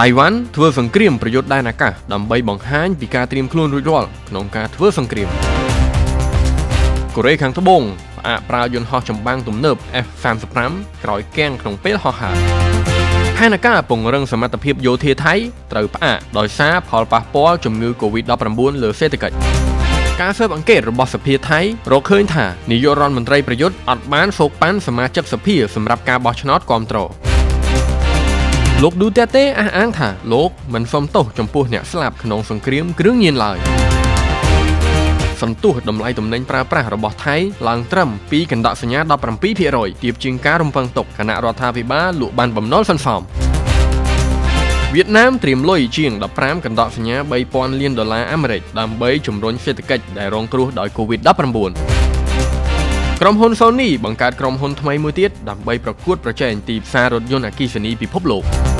តៃវ៉ាន់ធ្វើសង្គ្រាមប្រយុទ្ធដែនអាកាសដើម្បីបង្ហាញពីការត្រៀមខ្លួនរួចរាល់ក្នុងការធ្វើសង្គ្រាមកូរ៉េខាងត្បូងផ្អាកប្រើយន្តហោះចម្បាំងទំនើប F35 ក្រោយកាំងក្នុងពេលហោះហើរផែនការពង្រឹងសមត្ថភាពយោធាថៃត្រូវផ្អាកដោយសារផលប៉ះពាល់ជំងឺ Covid-19 លើសេដ្ឋកិច្ចការស៊ើបអង្កេតរបស់សភាថៃរកឃើញ ថានាយករដ្ឋមន្ត្រីប្រយុទ្ធអត់បានសោកប៉ាន់សមាជិកសភាសម្រាប់ការបោះឆ្នោតគាំទ្រលោកឌូតេតេអះអាង ថាលោកមិនសមទោសចំពោះអ្នកស្លាប់ក្នុង សង្គ្រាមគ្រឿងញៀនឡើយសន្ទុះតម្លៃទំនិញប្រើប្រាស់របស់ថៃឡើងត្រឹមពីកណ្ដាក់សញ្ញា17%ទៀបជាងការរំពឹងទុកគណៈរដ្ឋាភិបាលលក់បានបំណុលសន្សំវៀតណាមត្រៀមលុយជាង15កណ្ដាក់សញ្ញា3000លានដុល្លារអាមេរិកដើម្បីជំរុញសេដ្ឋកិច្ចដែលរងគ្រោះដោយ COVID-19 ក្រុមហ៊ុន Sony បង្កើតក្រុមហ៊ុនថ្មីមួយទៀតដើម្បីប្រកួតប្រជែងទីផ្សាររថយន្តអគ្គិសនីពិភពលោក។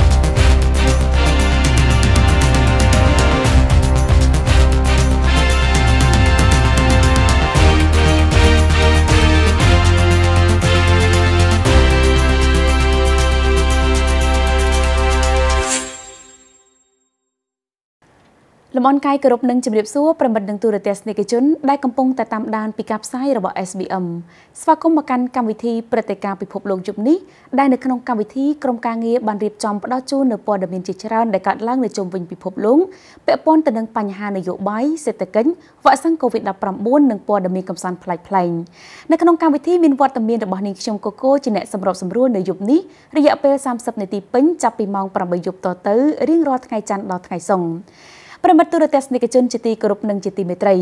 លំអនកាយគោរពនឹងជម្រាបសួរប្រិមិត្តនិងទូរទស្សនិកជនដែលកំពុងតែតាមដានពីការផ្សាយរបស់ SBM ស្វាគមន៍មកកាន់កម្មវិធីព្រឹត្តិការណ៍ពិភពលោកយប់នេះដែលនៅក្នុងកម្មវិធីក្រុមការងារបានរៀបចំផ្តល់ជូននូវព័ត៌មានជាច្រើនដែលកើតឡើងនៅជុំវិញពិភពលោកពាក់ព័ន្ធទៅនឹងបញ្ហានយោបាយសេដ្ឋកិច្ចវ៉ាក់សាំង COVID-19 និងព័ត៌មានកំសាន្តប្លែកៗនៅក្នុងកម្មវិធីមានវត្តមានរបស់នាងខ្ញុំកូកូជាអ្នកសម្របសម្រួលនៅយប់នេះរយៈពេល30នាទីពេញចាប់ពីម៉ោង8យប់តទៅរៀងរាល់ថ្ងៃច័ន្ទដល់ថ្ងៃសុក្រប្រិមត្តទូរទស្សនិកជនជាទីគោរពនិងជាទីមេត្រី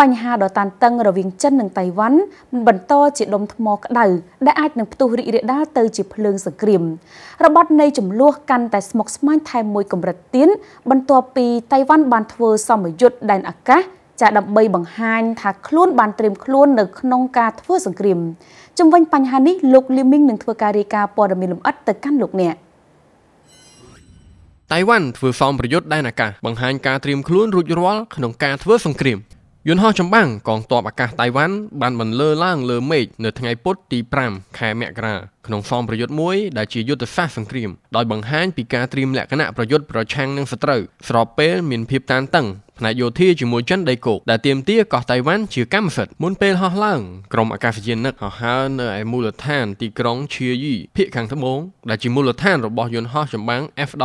បញ្ហាដ៏តានតឹងរវាងចិននិងតៃវ៉ាន់បន្តជាដុំថ្មក្តៅដែលអាចនឹងផ្ទុះរីករាលដាលទៅជាភ្លើងសង្គ្រាមរបត់នៃចំនួនកាន់តែស្មុគស្មាញថែមមួយកម្រិតទៀតបន្ទាប់ពីតៃវ៉ាន់បានធ្វើសម្ពយុទ្ធដែនអាកាសចាដើម្បីបង្ហាញថាខ្លួនបានត្រៀមខ្លួននៅក្នុងការធ្វើសង្គ្រាមជំវិញបញ្ហានេះលោកលីមីងនឹងធ្វើការរាយការណ៍ព័ត៌មានលម្អិតទៅកាន់លោកអ្នក។តៃវ៉ាន់ធ្វើសោមប្រយុទ្ធដែនអាកាសបង្ហាញការត្រៀមខ្លួនរួចរាល់ក្នុងការធ្វើសង្គ្រាម យន្តហោះចម្បាំងកងទ័ពអាកាសតៃវ៉ាន់បានបន្លឺឡើងលើមេឃនៅថ្ងៃពុធទី5ខែមករាក្នុងសមប្រយុទ្ធមួយដែលជាយុទ្ធសាស្ត្រសង្គ្រាមដោយបង្ហាញពីការត្រៀមលក្ខណៈប្រយុទ្ធប្រឆាំងនឹងសត្រូវស្របពេលមានភាពតានតឹងផ្នែកយោធាជាមួយចិនដីគោកដែលទាមទារកោះតៃវ៉ាន់ជាកម្មសិទ្ធិមុនពេលហោះឡើងក្រុមអាកាសយានិកហោះហើរនៅឯមូលដ្ឋានទីក្រុងឈៀយីភាគខាងត្បូងដែលជាមូលដ្ឋានរបស់យន្តហោះចម្បាំង F16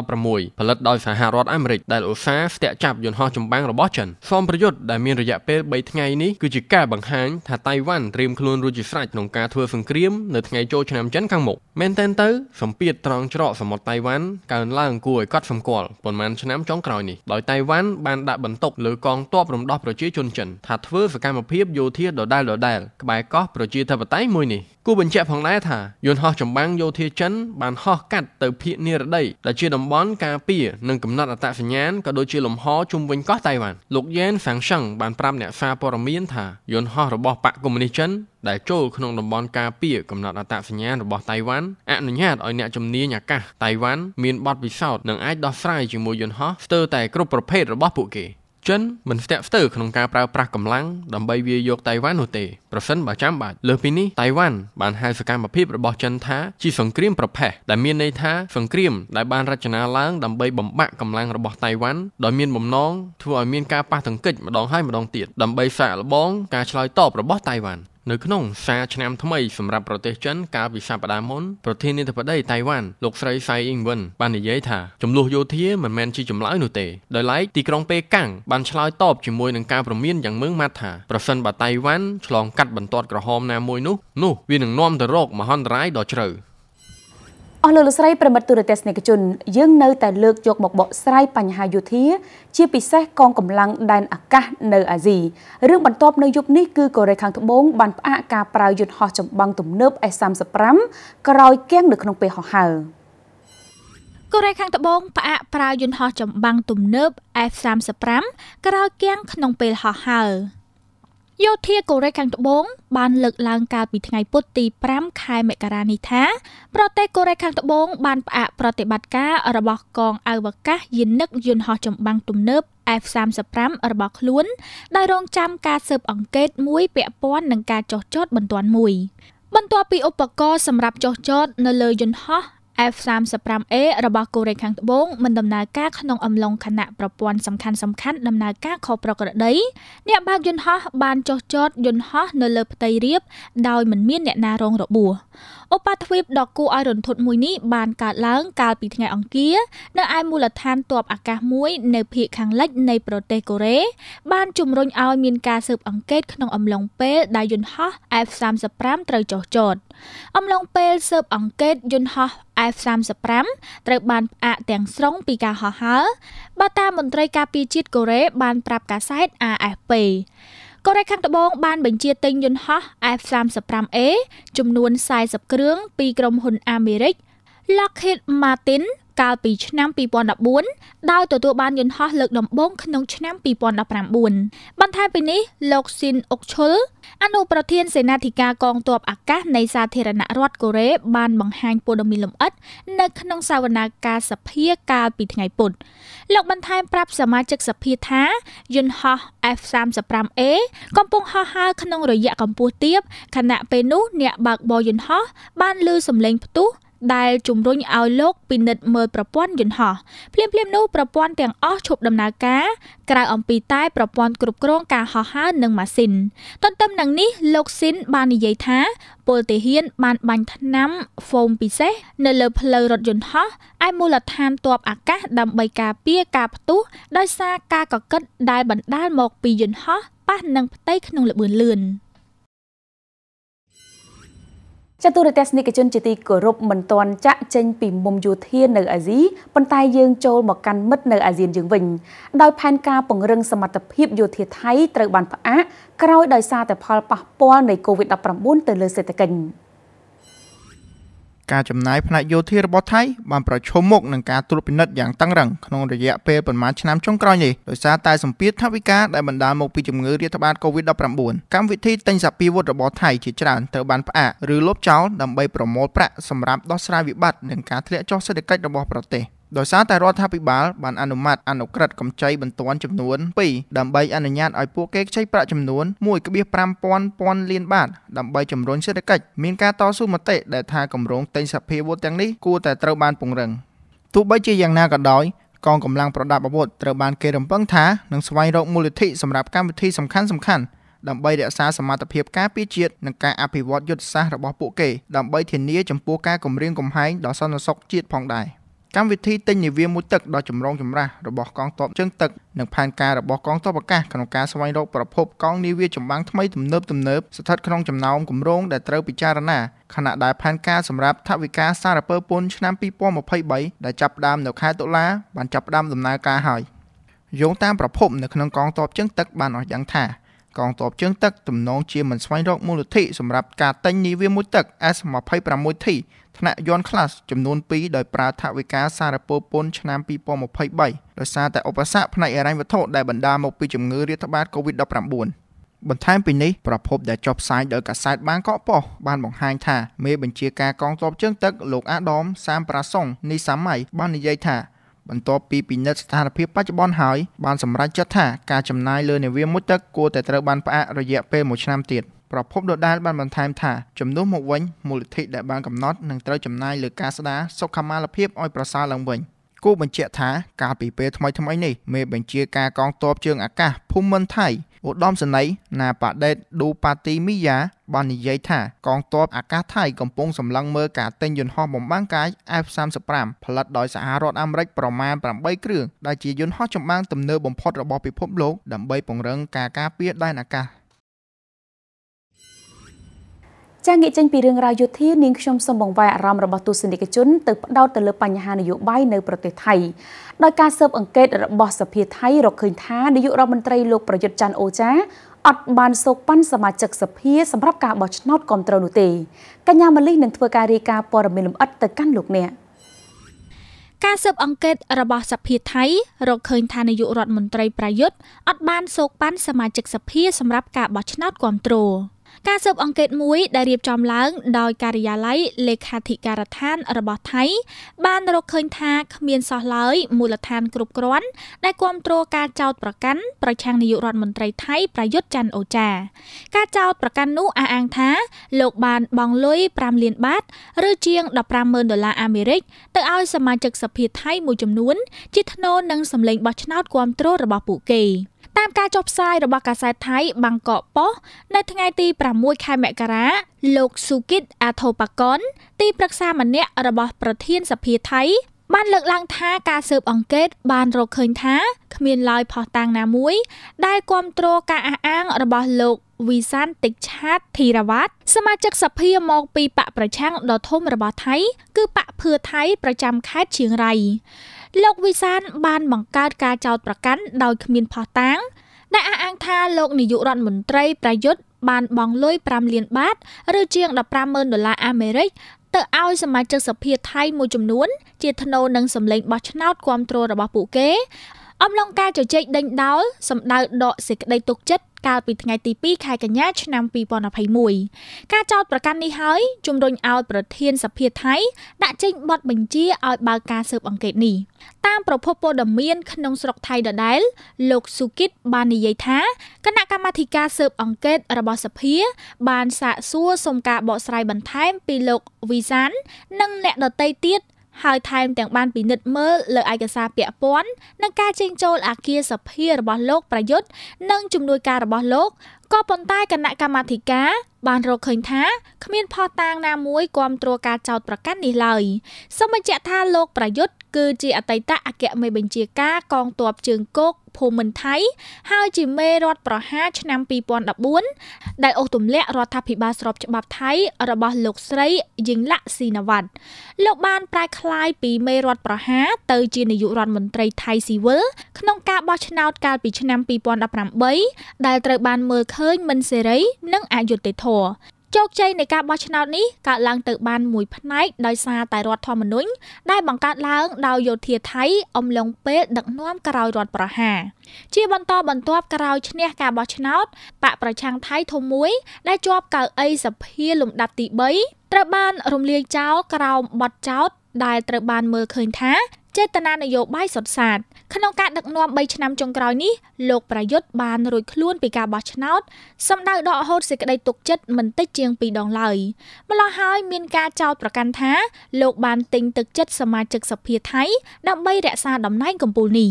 ផលិតដោយសហរដ្ឋអាមេរិកដែលឧស្សាហ៍ស្ទាក់ចាប់យន្តហោះចម្បាំងរបស់ចិនសមប្រយុទ្ធដែលមានរយៈពេល3ថ្ងៃនេះគឺជាការបង្ហាញថាតៃវ៉ាន់ត្រៀមខ្លួនរួចជាស្រេចក្នុងការធ្វើសង្គ្រាមនៅថ្ងៃចូលឆ្នាំចិនខាងមុខមែនតែនទៅសម្ពាធត្រង់ច្រកសមុទ្រតៃវ៉ាន់កើនឡើងគួរឲ្យកត់សម្គាល់ប៉ុន្មានឆ្នាំចុងក្រោយនេះដោយតៃវ៉ាន់បានដាក់បន្ទុកលើកងទ័ពរំដោះប្រជាជនចិនថាធ្វើសកម្មភាពយោធាដដែលដដែល ក្បែរកោះប្រជាធិបតេយ្យមួយនេះគូបញ្ជាក់ផងដែរថាយន្តហោះចម្បាំងយោធាចិន បានហោះកាត់ទៅភៀកនិរដីដែលជាតំបន់ការពារនិងកំណត់អត្តសញ្ញាណក៏ដូចជាលំហជុំវិញកោះតៃវ៉ាន់លោកយ៉ែនសាំងឆឹងបានប្រាប់អ្នកសារព័ត៌មានថាយន្តហោះរបស់បកកុម្មុយនីសចិនដែលចូលក្នុងតំបន់ការពារកំណត់អត្តសញ្ញាណរបស់តៃវ៉ាន់អនុញ្ញាតឲ្យអ្នកជំនាញអាកាសតៃវ៉ាន់មានបទពិសោធន៍និងអាចដោះស្រាយជាមួយយន្តហោះស្ទើរតែគ្រប់ប្រភេទរបស់ពួកគេចិនមិនស្ទាក់ស្ទើរក្នុងការប្រើប្រាស់កម្លាំងដើម្បីវាយយកតៃវ៉ាន់នោះទេប្រសិនបើចាំបាច់លើពីនេះតៃវ៉ាន់បានហៅសកម្មភាពរបស់ចិនថាជាសង្គ្រាមប្រភេទដែលមានន័យថាសង្គ្រាមដែលបានរចនាឡើង ដើម្បីបំបាក់កម្លាំងរបស់តៃវ៉ាន់ដោយមានបំណងធ្វើឲ្យមានការប៉ះទង្គិចម្ដងហើយម្ដងទៀតដើម្បីសាកល្បងការឆ្លើយតបរបស់តៃវ៉ាន់នៅក្នុងសារឆ្នាំថ្មីសម្រាប់ប្រទេសចិនកាលពីសប្តាហ៍មុនប្រធានាធិបតីតៃវ៉ាន់លោកស្រីសៃអ៊ីងវិនបាននិយាយថាចំនួនយោធាមិនមែនជាចម្លើយនោះទេដោយឡែកទីក្រុងប៉េកាំងបានឆ្លើយតបជាមួយនឹងការព្រមានយ៉ាងម៉ឺងម៉ាត់ថាប្រសិនបើតៃវ៉ាន់ឆ្លងកាត់បន្ទាត់ក្រហមណាមួយនោះនោះវានឹងនាំទៅរកមហន្តរាយដ៏ជ្រៅអស់លោកលោកស្រីប្រិមិត្តទូរទស្សនិកជនយើងនៅតែលើកយកមកបកស្រាយបញ្ហាយោធា ជាពិសេសកងកម្លាំងដែនអាកាសនៅអាស៊ីរឿងបន្ទាប់នៅយុគនេះគឺកូរ៉េខាងត្បូងបានផ្អាកការប្រើយន្តហោះចម្បាំងទំនើប S-35 ក្រោយគៀងនៅក្នុងពេលហោះហើរកូរ៉េខាងត្បូងផ្អាកប្រើយន្តហោះចម្បាំងទំនើប F-35 ក្រោយគៀងក្នុងពេលហោះហើរយោធាកូរ៉េខាងត្បូងបានលើកឡើងកាលពីថ្ងៃពុធទី5ខែមករានេះថាប្រទេសកូរ៉េខាងត្បូងបានផ្អាកប្រតិបត្តិការរបស់កងអវកាសយានិកយន្តហោះចម្បាំងទំនើប F35 របស់ខ្លួនដោយរងចាំការស៊ើបអង្កេតមួយ ពាក់ព័ន្ធនឹងការចោះចតបន្ទាន់មួយ បន្ទាប់ពីឧបករណ៍សម្រាប់ចោះចតនៅលើយន្តហោះ F-35A របស់កូរ៉េខាងត្បូងមិនដំណើរការក្នុងអំឡុងខណៈប្រព័ន្ធសំខាន់សំខាន់ដំណើរការខុសប្រក្រតីអ្នកបើកយន្តហោះបានចុះចតយន្តហោះនៅលើផ្ទៃរាបដោយមិនមានអ្នកណារងរបួសឧបទ្វីបដ៏គួរឲ្យរន្ធត់មួយនេះបានកើតឡើងកាលពីថ្ងៃអង្គារនៅឯមូលដ្ឋានទ័ពអាកាសមួយនៅភូមិខាងលិចនៃប្រទេសកូរ៉េបានជំរុញឲ្យមានការស៊ើបអង្កេតក្នុងអំឡុងពេលដែលយន្តហោះ F35 ត្រូវចុះចតអំឡុងពេលស៊ើបអង្កេតយន្តហោះ F35 ត្រូវបានផ្អាកទាំងស្រុងពីការហោះហើរបើតាមមន្ត្រីការពារជាតិកូរ៉េបានប្រាប់កាសែត AFP កូរ៉េខាងត្បូងបានបញ្ជាទិញយន្តហោះ F-35A ចំនួន40គ្រឿងពីក្រុមហ៊ុនអាមេរិក Lockheed Martin កាលពីឆ្នាំ2014ដោយទទួលបានយន្តហោះលើកដំបូងក្នុងឆ្នាំ2019បន្ថែមពីនេះលោកស៊ីនអុកឈុលអនុប្រធានសេនាធិការកងទ័ពអាកាសនៃសាធារណរដ្ឋកូរ៉េបានបង្ហាញព័ត៌មានលម្អិតនៅក្នុងសវនាការសភាកាលពីថ្ងៃពុធលោកបន្ថែមប្រាប់សមាជិកសភាថាយន្តហោះ F35A កំពុងហោះហើរក្នុងរយៈកម្ពស់ទាបខណៈពេលនោះអ្នកបើកបរយន្តហោះបានលឺសំឡេងផ្ទុះដែលជំរុញឲ្យលោកពិនិត្យមើលប្រព័ន្ធយន្តហោះភ្លាមៗនោះប្រព័ន្ធទាំងអស់ឈប់ដំណើរការក្រៅអំពីតែប្រព័ន្ធគ្រប់គ្រងការហោះហើរនិងម៉ាស៊ីនទន្ទឹមនឹងនេះលោកស៊ីនបាននិយាយថា ពលទាហាន បានបាញ់ថ្នាំហ្វូមពិសេសនៅលើផ្លូវរថយន្តហោះឯមូលដ្ឋានទ័ពអាកាស ដើម្បីការពារការផ្ទុះដោយសារការកកិត ដែលបណ្ដាលមក ពីយន្តហោះប៉ះនឹងផ្ទៃក្នុងល្បឿនលឿន។ចតុរទេសនិកជនជាទីគោរពមិនទាន់ចាក់ចេញពីមុំយោធានៅអាស៊ីប៉ុន្តែយើងចូលមកកាន់មិត្តនៅអាស៊ានយើងវិញដោយផែនការពង្រឹងសមត្ថភាពយោធាថៃត្រូវបានផ្អាកក្រោយដោយសារតែផលប៉ះពាល់នៃ COVID-19 ទៅលើសេដ្ឋកិច្ចការចំណាយផ្នែកយោធារបស់ថៃបានប្រឈមមុខនឹងការត្រួតពិនិត្យយ៉ាងតឹងរ៉ឹងក្នុងរយៈពេលប្រមាណឆ្នាំចុងក្រោយនេះដោយសារតែសម្ពាធថវិកាដែលបណ្ដាលមកពីជំងឺរាតត្បាត COVID-19 កម្មវិធីទិញសាពីវុធរបស់ថៃជាច្រើនត្រូវបានផ្អាកឬលុបចោលដើម្បីប្រមូលប្រាក់សម្រាប់ដោះស្រាយវិបត្តិនិងការធ្លាក់ចុះសេដ្ឋកិច្ចរបស់ប្រទេស។ដោយសារតែរដ្ឋាភិបាលបានអនុម័តអនុក្រឹត្យកម្ចីបន្ទាន់ចំនួន2ដើម្បីអនុញ្ញាតឲ្យពួកគេខ្ចីប្រាក់ចំនួន1.5000ពាន់លានបាតដើម្បីជំរុញសេដ្ឋកិច្ចមានការតស៊ូមតិដែលថាគម្រោងទិញសភាវុធទាំងនេះគួរតែត្រូវបានពង្រឹងទោះបីជាយ៉ាងណាក៏ដោយកងកម្លាំងប្រដាប់អាវុធត្រូវបានគេរំពឹងថានឹងស្វែងរកមូលនិធិសម្រាប់កម្មវិធីសំខាន់ៗដើម្បីរក្សាសមត្ថភាពការពារជាតិនិងការអភិវឌ្ឍយុទ្ធសាស្ត្ររបស់ពួកគេដើម្បីធានាចំពោះការគម្រាមកំហែងដល់សន្តិសុខជាតិផងដែរ។កម្មវិធីទិញនាវាមួយទឹកដ៏ចម្រុងចម្រាស់របស់កងទ័ពជើងទឹកនិងផែនការរបស់កងទ័ពអាកាសក្នុងការស្វែងរកប្រភពកងនាវាចម្បាំងថ្មីទំនើបទំនើបស្ថិតក្នុងចំណោមគម្រោងដែលត្រូវពិចារណាខណៈដែលផែនការសម្រាប់ថវិកាសារពើពន្ធឆ្នាំ2023ដែលចាប់ផ្ដើមនៅខែតុលាបានចាប់ផ្ដើមដំណើរការហើយយោងតាមប្រភពនៅក្នុងកងទ័ពជើងទឹកបានអស់យ៉ាងថាកងទ័ពជើងទឹកទំនងជាមិនស្វែងរកមូលនិធិសម្រាប់ការតែងនាវាមួយទឹក S26T ថ្នាក់យន់ class ចំនួន2ដោយប្រើថវិកាសារពើពន្ធឆ្នាំ2023ដោយសារតែឧបសគ្គផ្នែកហិរញ្ញវត្ថុដែលបណ្ដាលមកពីជំងឺរាតត្បាត COVID-19 បន្ថែមពីនេះប្រភពដែលចុះផ្សាយដោយកាសែតបានកកប៉ុស្បានបង្ហាញថាមេបញ្ជាការកងទ័ពជើងទឹកលោកអាដាមសាមប្រាសុងនីសាម៉ៃបាននិយាយថាបន្ទាប់ពីពិនិត្យស្ថានភាពបច្ចុប្បន្នហើយបានសម្រេចចាត់ថាការចំណាយលើនាវាមុជទឹកគួរតែត្រូវបានផ្អាករយៈពេល1ឆ្នាំទៀតប្រពន្ធដដាលបានបន្ថែមថាចំនួនមកវិញ មូលនិធិដែលបានកំណត់នឹងត្រូវចំណាយលើការស្ដារសុខុមាលភាពឲ្យប្រសើរឡើងវិញគូបញ្ជាក់ថាកាលពីពេលថ្មីៗនេះមេបញ្ជាការកងទ័ពជើងអាកាសភូមិន្ទថៃឧត្តមសេនីយ៍ណាប៉ាដេតឌូប៉ាទីមីយ៉ាបាននិយាយថាកងទ័ពអាកាសថៃកំពុងសម្លឹងមើលការទិញយន្តហោះបំបាំងកាយ F35 ផលិតដោយសហរដ្ឋអាមេរិកប្រមាណ8គ្រឿងដែលជាយន្តហោះចម្បាំងទំនើបបំផុតរបស់ពិភពលោកដើម្បីពង្រឹងការការពារដែនអាកាសចាងាកចេញពីរឿងរ៉ាវយុធានាងខ្ញុំសូមបង្វែរអារម្មណ៍របស់ទស្សនិកជនទៅផ្ដោតទៅលើបញ្ហានយោបាយនៅប្រទេសថៃដោយការស៊ើបអង្កេតរបស់សភាថៃ រកឃើញថានាយករដ្ឋមន្ត្រីលោកប្រយុទ្ធច័ន្ទអូចាអត់បានសូកប៉ាន់សមាជិកសភាសម្រាប់ការបោះឆ្នោតគ្រប់គ្រងនោះទេកញ្ញាម៉លីនឹងធ្វើការរាយការណ៍ព័ត៌មានលម្អិតទៅកាន់លោកអ្នកការស៊ើបអង្កេតរបស់សភាថៃរកឃើញថានាយករដ្ឋមន្ត្រីប្រយុទ្ធអត់បានសូកប៉ាន់សមាជិកសភាសម្រាប់ការបោះឆ្នោតគ្រប់គ្រងការស៊ើបអង្កេតមួយដែលរៀបចំឡើងដោយការិយាល័យលេខាធិការដ្ឋានរបស់ថៃបានរកឃើញថាគ្មានសោះឡើយមូលដ្ឋានគ្រប់គ្រាន់ដែលគ្រប់គ្រងការចោទប្រកាន់ប្រឆាំងនាយករដ្ឋមន្ត្រីថៃប្រយុទ្ធច័ន្ទអូចាការចោទប្រកាន់នោះអះអាងថាលោកបានបង់លុយ5លានបាត ឬជាង150,000ដុល្លារអាមេរិក ទៅឲ្យសមាជិកសភាថៃមួយចំនួនជាថ្នូរនឹងសម្លេងបោះឆ្នោតគ្រប់គ្រងរបស់ពួកគេ។តាមការចុះផ្សាយរបស់កាសែតថៃបាងកកប៉ុស្តិ៍នៅថ្ងៃទី6ខែមករាលោកស៊ូគិតអាថូប៉ាកុនទីប្រឹក្សាម្នាក់របស់ប្រធានសភាថៃបានលើកឡើងថាការស៊ើបអង្កេតបានរកឃើញថាគ្មានឡើយផុសតាងណាមួយដែលគ្រប់គ្រងការអះអាងរបស់លោកវិសានតិចឆាតធីរវ័តសមាជិកសភាមកពីបកប្រឆាំងដ៏ធំរបស់ថៃគឺបកភឿថៃប្រចាំខេត្តឈៀងរៃលោកវិសាន បានបង្កើតការចោទប្រកាន់ដោយគ្មានភស្តុតាងដែលអះអាងថាលោកនាយករដ្ឋមន្ត្រីប្រយុទ្ធបានបង់លុយ5លាន បាត ឬជាង150,000ដុល្លារអាមេរិកទៅឲ្យ សមាជិកសភាថៃមួយចំនួន ជាថ្នូរនឹងសម្លេងបោះឆ្នោតគ្រប់គ្រងរបស់ពួកគេ អំឡុងការជជែកដេញដោលសម្ដៅដកសេចក្តីទុកចិត្តកាលពីថ្ងៃទី2ខែកញ្ញាឆ្នាំ2021ការចោទប្រកាន់នេះហើយជំរុញឲ្យប្រធាន សភាថៃដាក់ចេញបទបញ្ជាឲ្យបើកការស៊ើបអង្កេតនេះតាមប្រភពព័ត៌មានក្នុងស្រុកថៃដដែលលោកស៊ូគិតបាននិយាយថាគណៈកម្មាធិការស៊ើបអង្កេត របស់សភា បានសាកសួរសុំការបកស្រាយបន្ថែម ពីលោកវីសាន និងអ្នកដទៃទៀតដហើយថែមទាំងបានពិនិត្យមើលលើឯកសារពាក់ព័ន្ធនឹងការចេញចូលអគារសភារបស់លោកប្រយុទ្ធនិងជំនួយការរបស់លោកក៏ប៉ុន្តែគណៈកម្មាធិការបានរកឃើញថាគ្មានផុសតាងណាមួយគ្រប់គ្រងការចោទប្រកាន់នេះឡើយសូមបញ្ជាក់ថាលោកប្រយុទ្ធគឺជាអតីតអគ្គមេបញ្ជាការកងទ័ពជើងគោកភូមិន្ទថៃហើយជាមេរដ្ឋប្រហារឆ្នាំ2014ដែលអូសទម្លាក់រដ្ឋាភិបាលស្របច្បាប់ថៃរបស់លោកស្រីយិងឡាក់ស៊ីណាវ៉ាត់លោកបានប្រែក្លាយពីមេរដ្ឋប្រហារទៅជានាយករដ្ឋមន្ត្រីថៃស៊ីវិលក្នុងការបោះឆ្នោតកាលពីឆ្នាំ2018ដែលត្រូវបានមើលឃើញមិនសេរីនិងអយុត្តិធម៌ជោគជ័យនៃការបោះឆ្នោតនេះកើតឡើងទៅបានមួយផ្នែកដោយសារតែរដ្ឋធម្មនុញ្ញដែលបង្កើតឡើងដោយយោធាថៃ អំឡុងពេលដឹកនាំក្រោយរដ្ឋប្រហារជាបន្តបន្ទាប់ក្រោយឈ្នះការបោះឆ្នោតបកប្រឆាំងថៃធំមួយដែលជាប់កៅអីសភាលំដាប់ទី3ត្រូវបានរំលាយចោលក្រោមបទចោតដែលត្រូវបានមើលឃើញថាចេតនានយោបាយសុទ្ធសាធក្នុងការដឹកនាំ3ឆ្នាំចុងក្រោយនេះលោកប្រយុទ្ធបានរួចខ្លួនពីការបោះឆ្នោតសម្ដៅដកហូតសេចក្តីទុកចិត្តមិនតិចជាង2ដងឡើយម្ល៉េះហើយ មានការចោទប្រកាន់ថាលោកបានទិញទឹកចិត្តសមាជិកសភាថៃដើម្បីរក្សាតំណែងកម្ពុជានេះ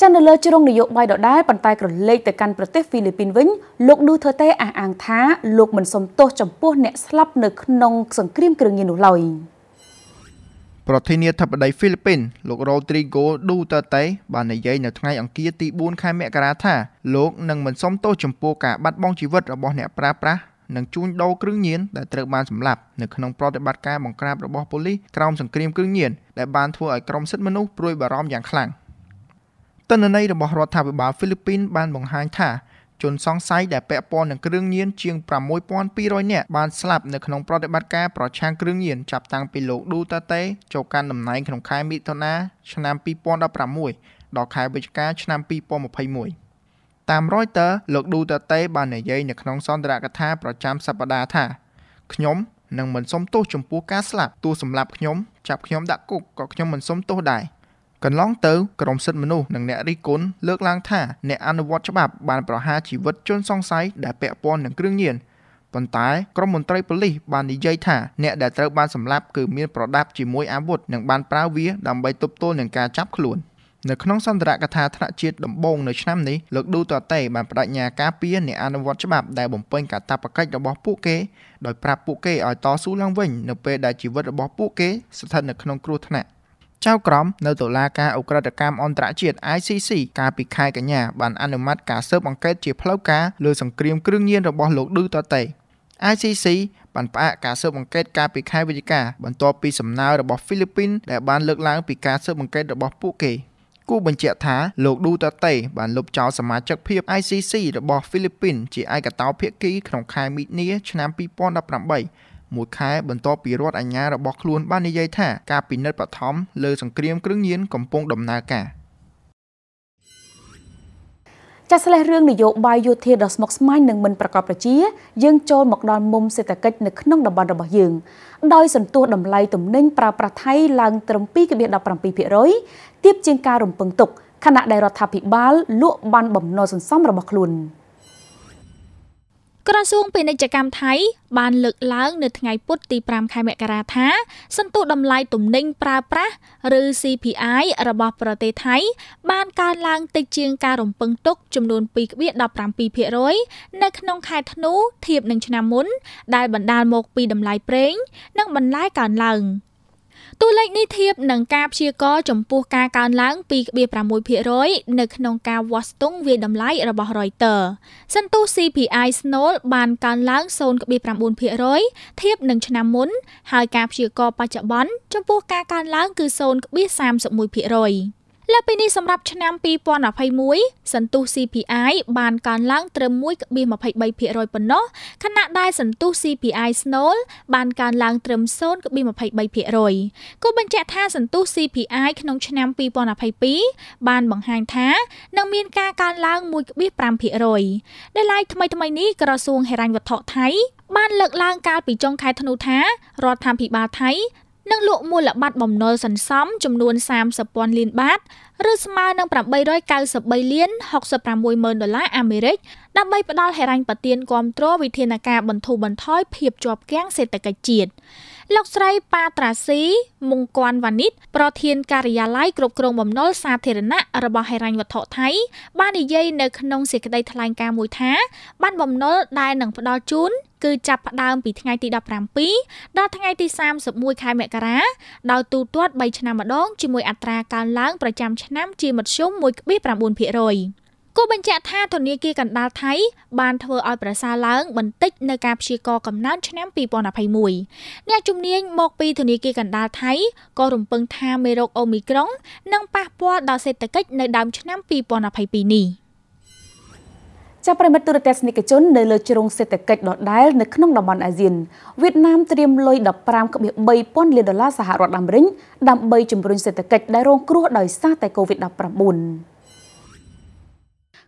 ។ចានៅលើជ្រុងនយោបាយដដែលប៉ុន្តែក្រឡេកទៅកាន់ប្រទេសហ្វីលីពីនវិញលោកឌូថឺតេអះអាងថាលោកមិនសមទោសចំពោះអ្នកស្លាប់នៅក្នុងសង្គ្រាមគ្រឿងញៀននោះឡើយ។ប្រធានាធិបតីហ្វីលីពីនលោករ៉ូទ្រីហ្គោឌូតើតេបាននិយាយនៅថ្ងៃអង្គារទី4ខែមករាថាលោកនឹងមិនសុំទោសចំពោះការបាត់បង់ជីវិតរបស់អ្នកប្រើប្រាស់និងជួញដូរគ្រឿងញៀនដែលត្រូវបានសម្លាប់នៅក្នុងប្រតិបត្តិការបង្ក្រាបរបស់ប៉ូលីសក្រោមសង្គ្រាមគ្រឿងញៀនដែលបានធ្វើឲ្យក្រុមសិទ្ធិមនុស្សព្រួយបារម្ភយ៉ាងខ្លាំងទិន្នន័យរបស់រដ្ឋាភិបាលហ្វីលីពីនបានបង្ហាញថាជនសង្ស័យដែលពាក់ព័ន្ធនឹងគ្រឿងញៀនជាង6200នាក់បានស្លាប់នៅក្នុងប្រតិបត្តិការប្រឆាំងគ្រឿងញៀនចាប់តាំងពីលោកឌូតាតេចូលកាន់តំណែងក្នុងខែមិថុនាឆ្នាំ2016ដល់ខែវិច្ឆិកាឆ្នាំ2021តាម Reuters លោកឌូតាតេបាននិយាយនៅក្នុង សន្ទរកថាប្រចាំសប្តាហ៍ថាខ្ញុំនឹងមិនសុំទោសចំពោះការស្លាប់ទោះសម្លាប់ខ្ញុំចាប់ខ្ញុំដាក់គុកក៏ខ្ញុំមិនសុំទោសដែរកន្លងទៅក្រមសិទ្ធិមនុស្សនិងអ្នករិះគន់លើកឡើងថាអ្នកអនុវត្តច្បាប់បានប្រហារជីវិតជនសង្ស័យដែលពាក់ព័ន្ធនឹងគ្រឿងញៀនប៉ុន្តែក្រមមន្ត្រីប៉ូលីសបាននិយាយថាអ្នកដែលត្រូវបានសម្លាប់គឺមានប្រដាប់ជាមួយអាវុធនិងបានប្រើវាដើម្បីទប់ទល់នឹងការចាប់ខ្លួននៅក្នុងសន្ទរកថាថ្នាក់ជាតិដំបូងនៅឆ្នាំនេះលោកឌូតតេបានបដិញ្ញាការពារអ្នកអនុវត្តច្បាប់ដែលបំពេញកាតព្វកិច្ចរបស់ពួកគេដោយប្រាប់ពួកគេឲ្យតស៊ូឡើងវិញនៅពេលដែលជីវិតរបស់ពួកគេស្ថិតនៅក្នុងគ្រោះថ្នាក់។ចៅក្រមនៅតុលាការអ ுக ្រិតកម្មអន្តរជាតិ ICC កាលពីខែកញ្ញាបានអនុម័តការស៊ើបអង្កេតជាផ្លូវការលើសង្គ្រាមគ្រឿងញៀនរបស់លោកឌឺតតេ ICC បានផ្អាកការស៊ើបអង្កេតកាលពីខែវិច្ឆិកាបន្ទាប់ពីសំណើរបស់ហ្វីលីពីនដែលបានលើកឡើងពីការស៊ើបអង្កេតរបស់ពួកគេគូបញ្ជាក់ថាលោកឌូតាតេបានលុបចោលសមាជិកភាព ICC របស់ហ្វីលីពីនជាឯកតោភាគីក្នុងខែមីនាឆ្នាំ2018មួយខែបន្ទាប់ពីរដ្ឋអាជ្ញារបស់ខ្លួន បាននិយាយថា ការពិនិត្យបឋមលើសង្គ្រាមគ្រឿងញៀនកំពុងដំណើរការចាស់ស្លេះរឿងនយោបាយយោធាដ៏ស្មុគស្មាញនិងមិនប្រកបប្រជាយើងចូលមកដល់មុំសេដ្ឋកិច្ចនៅក្នុងតំបន់របស់យើងដោយសន្ទុះតម្លៃទំនិញប្រើប្រាស់ថៃឡើងត្រឹម2.17%ទៀបជាងការរំពឹងទុកខណៈដែលរដ្ឋាភិបាលលក់បានបំណុលសន្សំរបស់ខ្លួន។ក្រសួងពាណិជ្ជកម្មថៃបានលើកឡើងនៅថ្ងៃពុធទី5ខែមករាថាសន្ទុះតម្លៃទំនិញប្រើប្រាស់ឬ CPI របស់ប្រទេសថៃបានកើនឡើងតិចជាងការរំពឹងទុកចំនួន2.17%នៅក្នុងខែធ្នូធៀបនឹងឆ្នាំមុនដែលបណ្ដាលមកពីតម្លៃប្រេង និងបន្លែកើនឡើង។តួលេខនេះធៀបនឹងការព្យាករចំពោះការកើនឡើង2.6%នៅក្នុងការវាស់ស្ទង់វាយតម្លៃរបស់ Reuters សន្ទុះ CPI Snol បានកើនឡើង0.9%ធៀបនឹងឆ្នាំមុន ហើយការព្យាករបច្ចុប្បន្នចំពោះការកើនឡើងគឺ0.31%លើពីនេះសម្រាប់ឆ្នាំ2021សន្ទុះ CPI បានកើនឡើងត្រឹម1.23%ប៉ុណ្ណោះខណៈដែលសន្ទុះ CPI ស្នូលបានកើនឡើងត្រឹម0.23%គូបញ្ជាក់ថាសន្ទុះ CPI ក្នុងឆ្នាំ2022បានបង្ហាញថានឹងមានការកើនឡើង1.5%ដែលឡាយថ្មីថ្មីនេះក្រសួងហិរញ្ញវត្ថុថៃបានលើកឡើងកាលពីចុងខែធ្នូថារដ្ឋាភិបាលថៃនិងលក់មូលបត្របំណុលសន្សំចំនួន30,000លានបាតឬស្មើនឹង893លាន66ម៉ឺនដុល្លារអាមេរិកដើម្បីផ្ដល់ហិរញ្ញប្បទានគ្រប់គ្រងវិធានការបន្ធូរបន្ថយភាពជាប់គាំងសេដ្ឋកិច្ចជាតិលោកស្រីប៉ាត្រាស៊ីមង្គលវ៉ានិត ប្រធានការិយាល័យគ្រប់គ្រងបំណុលសាធារណៈរបស់ហិរញ្ញវត្ថុថៃ បាននិយាយនៅក្នុងសេចក្តី ថ្លែងការណ៍មួយថា បានបំណុលដែលនឹងផ្ដល់ជូនគឺចាប់ផ្ដើមពីថ្ងៃទី17ដល់ថ្ងៃទី31ខែមករាដោយទូទាត់3ឆ្នាំម្ដងជាមួយអត្រាកើនឡើងប្រចាំឆ្នាំ ជាមធ្យម1.9%។គូបញ្ជាក់ថាធនាគារកណ្ដាលថៃបានធ្វើឲ្យប្រសើរឡើងបន្តិចនៅការព្យាករកំណើនឆ្នាំ2021អ្នកជំនាញមកពីធនាគារកណ្ដាលថៃក៏រំពឹងថាមេរោគអូមីក្រុងនឹងប៉ះពាល់ដល់សេដ្ឋកិច្ចនៅដើមឆ្នាំ2022នេះចាប់ប្រិមិត្តទូរទស្សនិកជននៅលើជ្រុងសេដ្ឋកិច្ចដដែលនៅក្នុងតំបន់អាស៊ានវៀតណាមត្រៀមលុយ15.3000លានដុល្លារសហរដ្ឋអាមេរិកដើម្បីជំរុញសេដ្ឋកិច្ចដែលរងគ្រោះដោយសារតែ COVID-19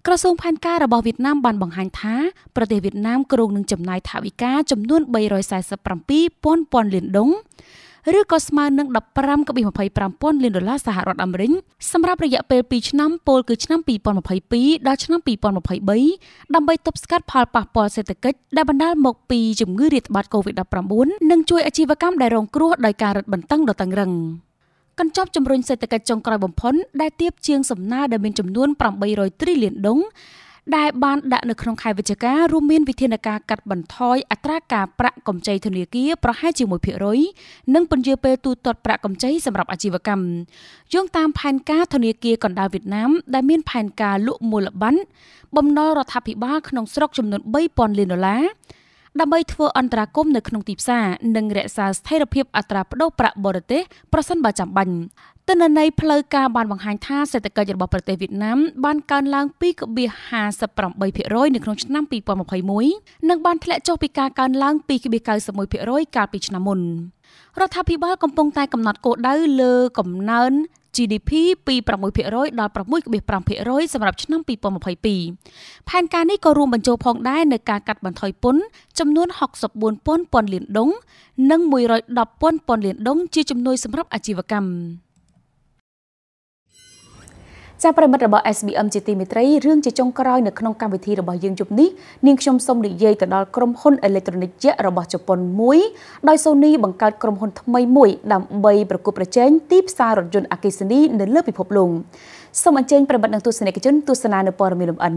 ក្រសួងផែនការរបស់វៀតណាមបានបង្ហាញថាប្រទេសវៀតណាមគ្រោងនឹងចំណាយថវិកាចំនួន347,000លានដុងឬក៏ស្មើនឹង15.25,000លានដុល្លារសហរដ្ឋអាមេរិកសម្រាប់រយៈពេល2ឆ្នាំពោលគឺឆ្នាំ2022ដល់ឆ្នាំ2023ដើម្បីទប់ស្កាត់ផលប៉ះពាល់សេដ្ឋកិច្ចដែលបណ្ដាលមកពីជំងឺរាតត្បាត COVID-19 និងជួយអាជីវកម្មដែលរងគ្រោះដោយការរឹតបន្តឹងដ៏តឹងរ៉ឹង។កញ្ចប់ជំរុញសេដ្ឋកិច្ចចុងក្រោយបំផុតដែលទៀបជាងសំណើដែលមានចំនួន800ត្រីលានដុងដែលបានដាក់នៅក្នុងខែវិច្ឆិការួមមានវិធានការកាត់បន្ថយអត្រាការប្រាក់កម្ចីធនាគារប្រហែលជា1%និងពន្យាពេលទូទាត់ប្រាក់កម្ចីសម្រាប់អាជីវកម្មយោងតាមផែនការធនាគារកណ្ដាលវៀតណាមដែលមានផែនការលក់មូលប័ណ្ណបំណុលរដ្ឋាភិបាលក្នុងស្រុកចំនួន3000លានដុល្លារដើម្បីធ្វើអន្តរាគមនៅក្នុងទីផ្សារនិងរក្សាស្ថិរភាពអត្រាប្តូរប្រាក់បរទេសប្រសិនបើចាំបាញ់ទិន្នន័យផ្លូវការបានបង្ហាញថាសេដ្ឋកិច្ចរបស់ប្រទេសវៀតណាមបានកើនឡើង2.58%នៅក្នុងឆ្នាំ2021និងបានធ្លាក់ចុះពីការកើនឡើង2.91%កាលពីឆ្នាំមុនរដ្ឋាភិបាលកំពុងតែកំណត់គោលដៅលើកំណើន GDP ពី6%ដល់6.5%សម្រាប់ឆ្នាំ2022ផែនការនេះក៏រួមបញ្ចូលផងដែរនៅការកាត់បន្ថយពន្ធចំនួន64,000ពាន់លានដុងនិង110,000ពាន់លានដុងជាជំនួយសម្រាប់អាជីវកម្ម។ចាប្រិមិត្តរបស់ SBM ជាទីមេត្រីរឿងជាចុងក្រោយនៅក្នុងកម្មវិធីរបស់យើងយប់នេះនាងខ្ញុំសូមនិយាយទៅដល់ក្រុមហ៊ុនអេឡិចត្រូនិកយៈរបស់ជប៉ុនមួយដោយ Sony បង្កើតក្រុមហ៊ុនថ្មីមួយ ដើម្បីប្រកួតប្រជែងទីផ្សាររថយន្តអគ្គិសនីនៅលើពិភពលោកសូមអញ្ជើញប្រិមិត្តនិងទស្សនិកជនទស្សនានៅព័ត៌មានលម្អិន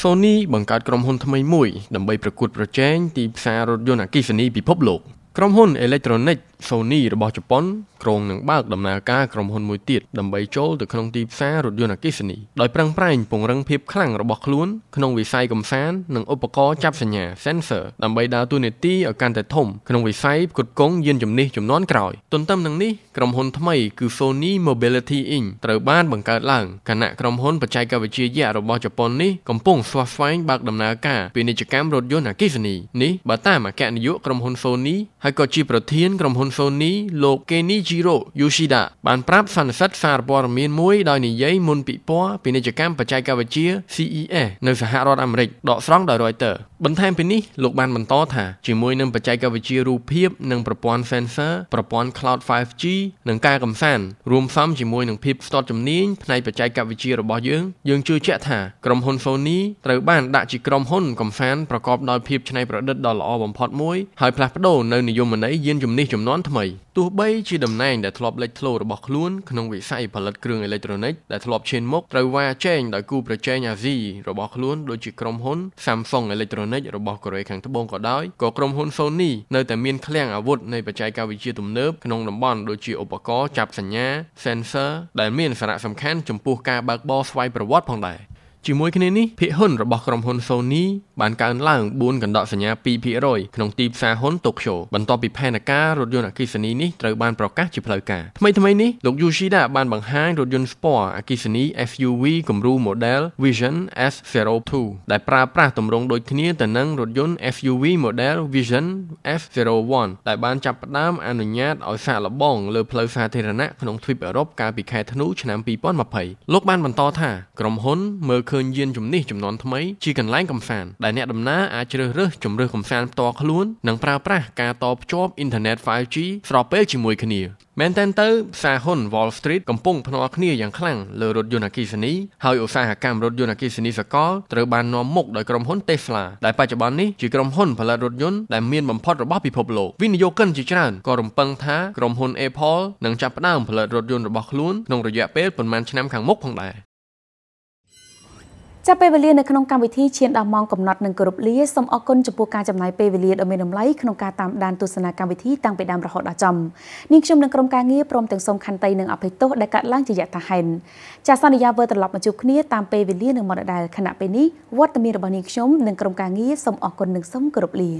Sony បង្កើតក្រុមហ៊ុនថ្មីមួយដើម្បីប្រកួតប្រជែងទីផ្សាររថយន្តអគ្គិសនីពិភពលោកក្រុមហ៊ុនអេឡិចត្រូនិក Sony របស់ជប៉ុនក្រុងនឹងបើកដំណើរការក្រុមហ៊ុនមួយទៀតដើម្បីចូលទៅក្នុងទីផ្សាររថយន្តអគ្គិសនីដោយប្រឹងប្រែងពង្រឹងភាពខ្លាំងរបស់ខ្លួនក្នុងវិស័យកំសាន្តនិងឧបករណ៍ចាប់សញ្ញា sensor ដើម្បីដើរតួនាទីឲ្យកាន់តែធំក្នុងវិស័យផ្គត់ផ្គង់យានជំនិះចំនួនក្រោយទន្ទឹមនឹងនេះក្រុមហ៊ុនថ្មីគឺ Sony Mobility Inc ត្រូវបានបង្កើតឡើងគណៈក្រុមហ៊ុនបច្ចេកវិទ្យាយៈរបស់ជប៉ុននេះកំពុងស្វាស្វែងបើកដំណើរការពាណិជ្ជកម្មរថយន្តអគ្គិសនីនេះបើតាមអគ្គនាយកក្រុមហ៊ុន Sony ហើយក៏ជាប្រធានក្រុមហ៊ុន Sony លោក Kenichiro Yoshida បានប្រាប់ Sunset សារព័ត៌មានមួយដោយនិយាយមុនពិព័រណ៍ពាណិជ្ជកម្មបច្ចេកវិទ្យា CES នៅសហរដ្ឋអាមេរិកដកស្រង់ដោយ Reuters បន្ថែមពីនេះលោកបានបន្តថាជាមួយនឹងបច្ចេកវិទ្យារូបភាពនិងប្រព័ន្ធ sensor ប្រព័ន្ធ cloud 5G និងការកំសាន្តរួមផ្សំជាមួយនឹងភាពស្ទាត់ជំនាញផ្នែកបច្ចេកវិទ្យារបស់យើងយើងជឿជាក់ថាក្រុមហ៊ុន Sony ត្រូវបានដាក់ជាក្រុមហ៊ុនកំសាន្តប្រកបដោយភាពច្នៃប្រឌិតដ៏ល្អបំផុតមួយហើយផ្លាស់ប្ដូរនៅននិយមន័យយានជំនិះចំនួនថ្មីទោះបីជាតំណែងដែលធ្លាប់លេចធ្លោរបស់ខ្លួនក្នុងវិស័យផលិតគ្រឿងអេឡិចត្រូនិកដែលធ្លាប់ឈានមុខត្រូវវ៉ាចែងដោយគូប្រជែងអាស៊ីរបស់ខ្លួនដូចជាក្រុមហ៊ុន Samsung Electronic របស់កូរ៉េខាងត្បូងក៏ដោយក៏ក្រុមហ៊ុន Sony នៅតែមានឃ្លាំងអាវុធនៃបច្ចេកវិទ្យាទំនើបក្នុងតំបន់ដូចជាឧបករណ៍ចាប់សញ្ញា sensor ដែលមាន សារៈសំខាន់ចំពោះការបើកបរស្វ័យប្រវត្តិផងដែរជាមួយគ្នានេះភាគហ៊ុនរបស់ក្រុមហ៊ុន Sony បានកើនឡើង4កណ្ដកសញ្ញា2%ក្នុងទីផ្សារហ៊ុន Tokyo បន្ទាប់ពីផែនការរថយន្តអគ្គិសនីនេះត្រូវបានប្រកាសជាផ្លូវការថ្មីថ្មីនេះលោក Yoshida បានបង្ហាញរថយន្ត Sport អគ្គិសនី SUV គំរូ model Vision S02 ដែលប្រើប្រាស់ទម្រង់ដូចគ្នាទៅនឹងរថយន្ត SUV model Vision S01 ដែលបានចាប់ផ្ដើមអនុញ្ញាតឲ្យសាកល្បងលើផ្លូវសាធារណៈក្នុងទ្វីបអឺរ៉ុបកាលពីខែធ្នូឆ្នាំ2020លោកបានបន្តថាក្រុមហ៊ុនមើលឃើញយានជំនិះចំនួនថ្មីជាកន្លែងកំសាន្តដែលអ្នកដំណើរអាចជ្រើសរើសជម្រើសកំសាន្តផ្ទាល់ខ្លួននិងប្រើប្រាស់ការតភ្ជាប់អ៊ីនធឺណិត 5G ស្របពេលជាមួយគ្នាមែនតែនទៅផ្សារហ៊ុន Wall Street កំពុងភ្នាល់គ្នាយ៉ាងខ្លាំងលើរថយន្តអគ្គិសនីហើយឧស្សាហកម្មរថយន្តអគ្គិសនីសកលត្រូវបាននាំមុខដោយក្រុមហ៊ុន Tesla ដែលបច្ចុប្បន្ននេះជាក្រុមហ៊ុនផលិតរថយន្តដែលមានបំផុតរបស់ពិភពលោកវិនិយោគិនជាច្រើនក៏រំពឹងថាក្រុមហ៊ុន Apple នឹងចាប់ផ្ដើមផលិតរថយន្តរបស់ខ្លួនក្នុងរយៈពេលប្រមាណឆ្នាំខាងមុខផងដែរចាប់ពេលវេលានៅក្នុងកម្មវិធីឈានដល់ម៉ោងកំណត់នឹងគ្រប់លាសូមអរគុណចំពោះការចំណាយពេលវេលាដ៏មានតម្លៃក្នុងការតាមដានទស្សនាកម្មវិធីតាំងពីដើមរហូតដល់ចប់នាងខ្ញុំនិងក្រុមការងារព្រមទាំងសូមខន្តីនិងអភ័យទោសដែលកើតឡើងជាយថាហេតុចាសសន្យាវើត្រឡប់មកជួបគ្នាតាមពេលវេលានឹងមកដដែលខណៈពេលនេះវត្តមានរបស់នាងខ្ញុំនិងក្រុមការងារសូមអរគុណនិងសូមគោរពលា